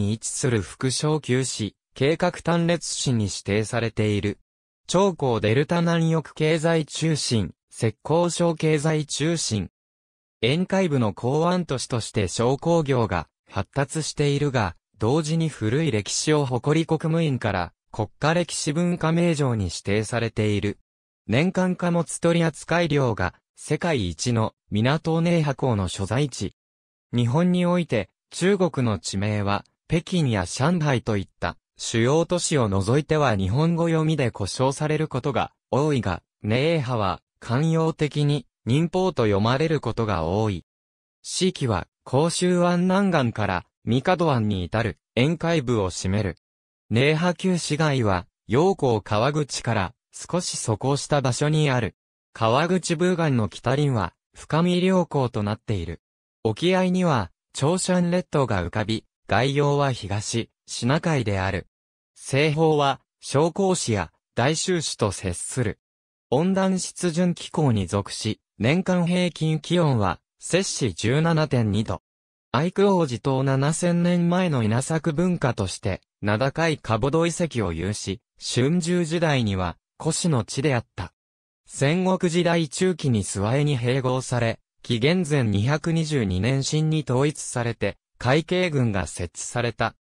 に位置する副小級市、計画単列市に指定されている。長江デルタ南翼経済中心、浙江省経済中心。沿海部の港湾都市として商工業が発達しているが、同時に古い歴史を誇り国務院から国家歴史文化名城に指定されている。年間貨物取扱量が世界一の港ネーハ港の所在地。日本において中国の地名は北京や上海といった主要都市を除いては日本語読みで呼称されることが多いが、ネーハは慣用的に忍法と読まれることが多い。四季は甲州湾南岸から帝湾に至る沿海部を占める。ネーハ旧市街は陽光川口から少し底をした場所にある。川口ブーガンの北林は深み良好となっている。沖合には長山列島が浮かび、概要は東、シナ海である。西方は、小港市や大衆市と接する。温暖湿潤気候に属し、年間平均気温は、摂氏17.2度。愛ク王寺島7000年前の稲作文化として、名高いカボド遺跡を有し、春秋時代には、古市の地であった。戦国時代中期に諏訪江に併合され、紀元前222年新に統一されて、海警軍が設置された。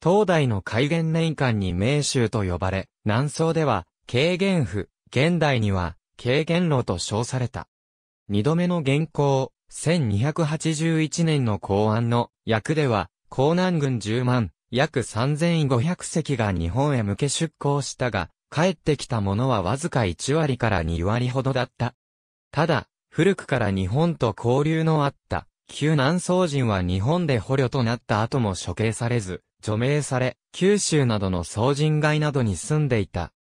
東大の海原年間に名州と呼ばれ、南宋では、軽減府、現代には、軽減路と称された。二度目の元寇、1281年の公安の役では、江南軍10万、約3500隻が日本へ向け出港したが、帰ってきたものはわずか1割から2割ほどだった。ただ、古くから日本と交流のあった旧南宋人は日本で捕虜となった後も処刑されず、除名され、九州などの宋人街などに住んでいた。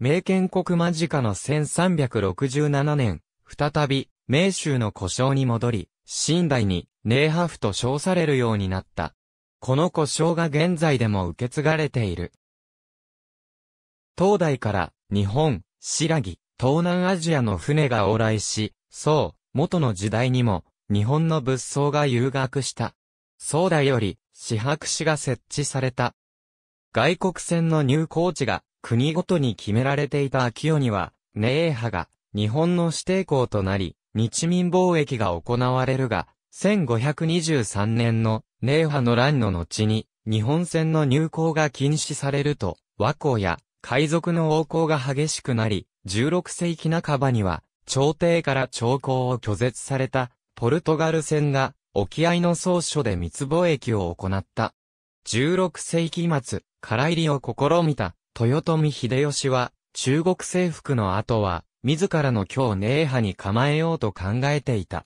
明建国間近の1367年、再び、明州の故障に戻り、新代に、寧波府と称されるようになった。この故障が現在でも受け継がれている。東大から、日本、白木、東南アジアの船が往来し、そう、元の時代にも、日本の仏像が遊学した。そうだより、四白紙が設置された。外国船の入港地が国ごとに決められていた秋代には、ネ英ハが日本の指定校となり、日民貿易が行われるが、1523年のネ寧ハの乱の後に、日本船の入港が禁止されると、和光や海賊の横行が激しくなり、16世紀半ばには、朝廷から朝廷を拒絶されたポルトガル船が沖合の総所で密貿易を行った。16世紀末、空入りを試みた豊臣秀吉は中国征服の後は自らの京寧派に構えようと考えていた。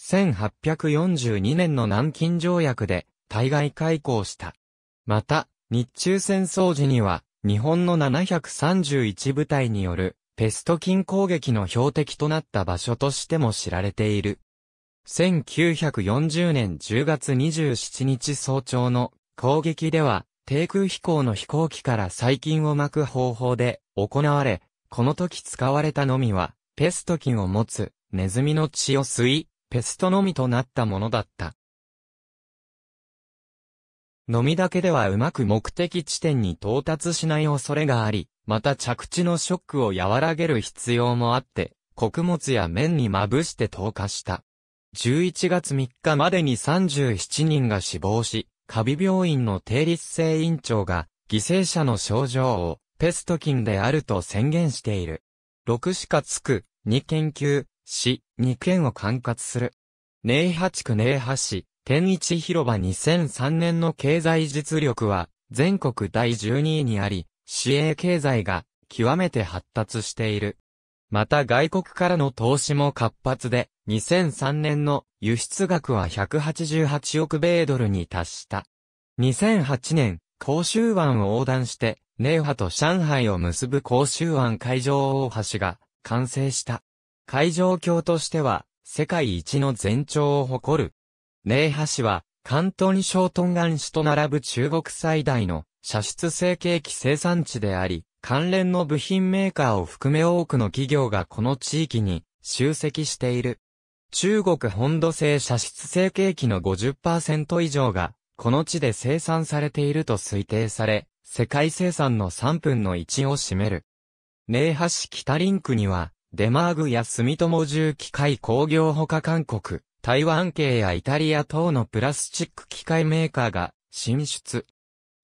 1842年の南京条約で対外開港した。また、日中戦争時には、日本の731部隊によるペスト菌攻撃の標的となった場所としても知られている。1940年10月27日早朝の攻撃では、低空飛行の飛行機から細菌を巻く方法で行われ、この時使われたのみは、ペスト菌を持つネズミの血を吸い、ペストのみとなったものだった。のみだけではうまく目的地点に到達しない恐れがあり、また着地のショックを和らげる必要もあって、穀物や麺にまぶして投下した。11月3日までに37人が死亡し、カビ病院の定立性院長が犠牲者の症状をペスト菌であると宣言している。6しかつく、2研究、し、2件を管轄する。寧波地区寧波市、天一広場2003年の経済実力は全国第12位にあり、市営経済が極めて発達している。また外国からの投資も活発で、2003年の輸出額は188億米ドルに達した。2008年、甲州湾を横断して、寧波と上海を結ぶ甲州湾海上大橋が完成した。海上橋としては、世界一の全長を誇る。寧波市は、関東に小東岸市と並ぶ中国最大の射出成形機生産地であり、関連の部品メーカーを含め多くの企業がこの地域に集積している。中国本土製射出成形機の50%以上が、この地で生産されていると推定され、世界生産の3分の1を占める。名波市北リンクには、デマーグや住友重機械工業ほか韓国、台湾系やイタリア等のプラスチック機械メーカーが進出。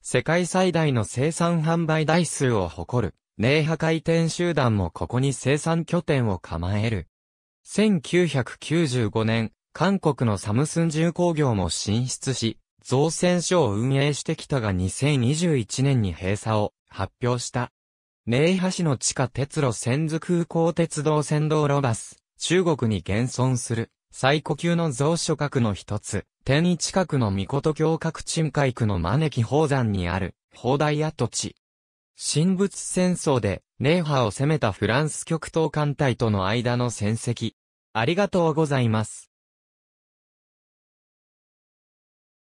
世界最大の生産販売台数を誇る、霊波回転集団もここに生産拠点を構える。1995年、韓国のサムスン重工業も進出し、造船所を運営してきたが2021年に閉鎖を発表した。寧波市の地下鉄路先図空港鉄道線道路バス、中国に現存する最古級の蔵書閣の一つ、天一閣の御事教閣鎮海区の招き宝山にある、砲台跡地。神仏戦争で、霊波を攻めたフランス極東艦隊との間の戦績。ありがとうございます。